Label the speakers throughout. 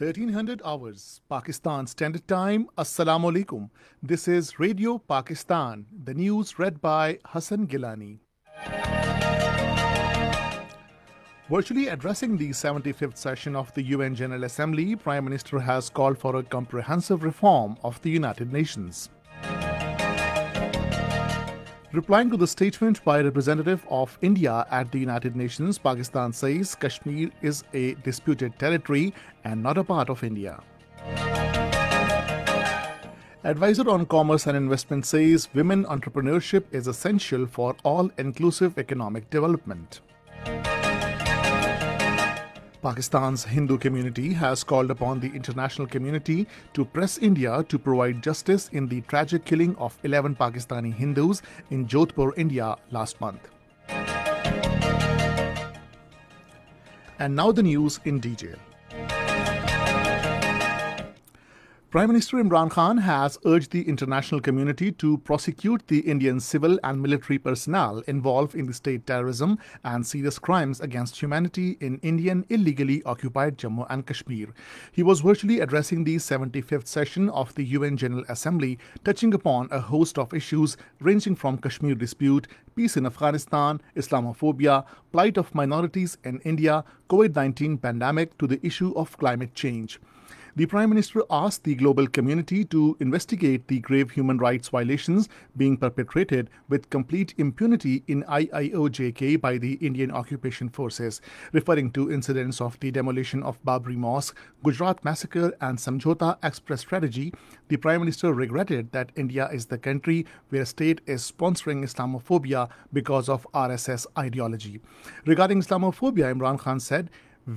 Speaker 1: 1300 hours Pakistan Standard Time. Assalamu alaikum. This is Radio Pakistan, the news read by Hassan Gilani. Virtually addressing the 75th session of the UN General Assembly, Prime Minister has called for a comprehensive reform of the United Nations. Replying to the statement by a representative of India at the United Nations, Pakistan says Kashmir is a disputed territory and not a part of India. Advisor on Commerce and Investment says women entrepreneurship is essential for all inclusive economic development. Pakistan's Hindu community has called upon the international community to press India to provide justice in the tragic killing of 11 Pakistani Hindus in Jodhpur, India last month. And now the news in detail. Prime Minister Imran Khan has urged the international community to prosecute the Indian civil and military personnel involved in the state terrorism and serious crimes against humanity in Indian illegally occupied Jammu and Kashmir. He was virtually addressing the 75th session of the UN General Assembly, touching upon a host of issues ranging from Kashmir dispute, peace in Afghanistan, Islamophobia, plight of minorities in India, COVID 19 pandemic to the issue of climate change. The Prime Minister asked the global community to investigate the grave human rights violations being perpetrated with complete impunity in IIOJK by the Indian occupation forces, referring to incidents of the demolition of Babri Mosque, Gujarat massacre, and Samjota Express strategy. The Prime Minister regretted that India is the country where state is sponsoring Islamophobia because of RSS ideology. Regarding Islamophobia, Imran Khan said,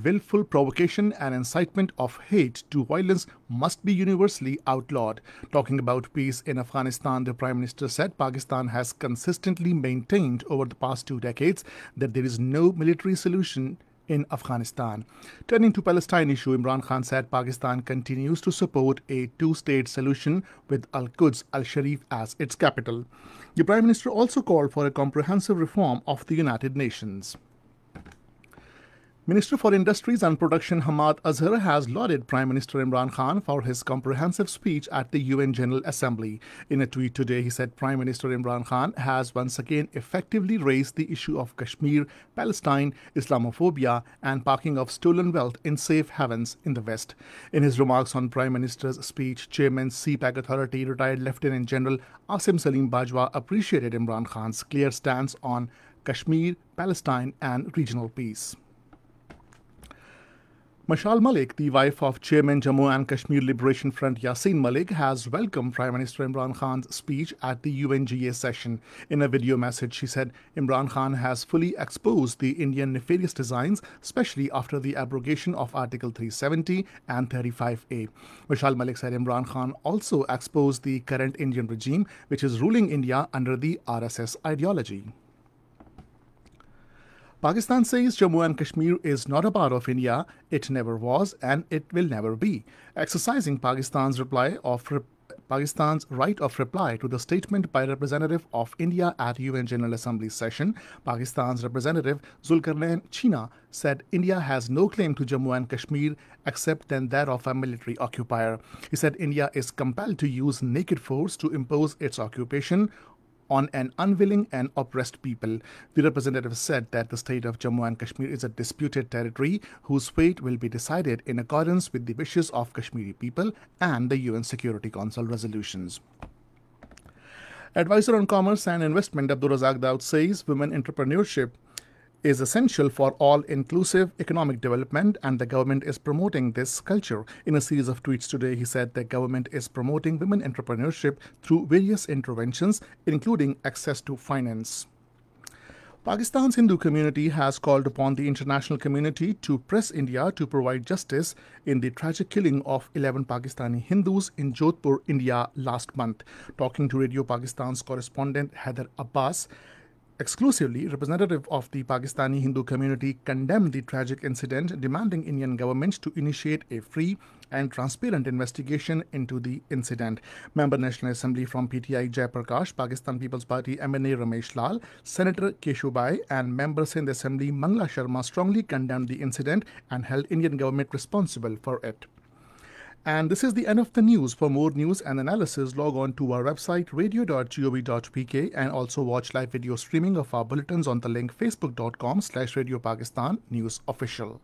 Speaker 1: willful provocation and incitement of hate to violence must be universally outlawed. Talking about peace in Afghanistan, the Prime Minister said Pakistan has consistently maintained over the past two decades that there is no military solution in Afghanistan. Turning to Palestine issue, Imran Khan said Pakistan continues to support a two-state solution with Al-Quds Al-Sharif as its capital. The Prime Minister also called for a comprehensive reform of the United Nations. Minister for Industries and Production Hamad Azhar has lauded Prime Minister Imran Khan for his comprehensive speech at the UN General Assembly. In a tweet today, he said Prime Minister Imran Khan has once again effectively raised the issue of Kashmir, Palestine, Islamophobia, and parking of stolen wealth in safe havens in the West. In his remarks on Prime Minister's speech, Chairman CPAC Authority retired Lieutenant General Asim Salim Bajwa appreciated Imran Khan's clear stance on Kashmir, Palestine, and regional peace. Mashal Malik, the wife of Chairman Jammu and Kashmir Liberation Front Yasin Malik, has welcomed Prime Minister Imran Khan's speech at the UNGA session. In a video message, she said Imran Khan has fully exposed the Indian nefarious designs, especially after the abrogation of Article 370 and 35A. Mashal Malik said Imran Khan also exposed the current Indian regime, which is ruling India under the RSS ideology. Pakistan says Jammu and Kashmir is not a part of India, it never was, and it will never be. Exercising Pakistan's reply of re Pakistan's right of reply to the statement by representative of India at UN General Assembly session, Pakistan's representative Zulkarnain China said India has no claim to Jammu and Kashmir except than that of a military occupier. He said India is compelled to use naked force to impose its occupation on an unwilling and oppressed people. The representative said that the state of Jammu and Kashmir is a disputed territory whose fate will be decided in accordance with the wishes of Kashmiri people and the UN Security Council resolutions. Advisor on Commerce and Investment Abdul Razak Daud says women entrepreneurship is essential for all inclusive economic development, and the government is promoting this culture. In a series of tweets today, he said the government is promoting women entrepreneurship through various interventions, including access to finance. Pakistan's Hindu community has called upon the international community to press India to provide justice in the tragic killing of 11 Pakistani Hindus in Jodhpur, India last month. Talking to Radio Pakistan's correspondent Heather Abbas, exclusively, representative of the Pakistani Hindu community condemned the tragic incident, demanding Indian government to initiate a free and transparent investigation into the incident. Member National Assembly from PTI Jai Prakash, Pakistan People's Party MNA Ramesh Lal, Senator Keshubai, and members in the Assembly Mangla Sharma strongly condemned the incident and held Indian government responsible for it. And this is the end of the news. For more news and analysis, log on to our website radio.gov.pk and also watch live video streaming of our bulletins on the link facebook.com slash radio Pakistan news official.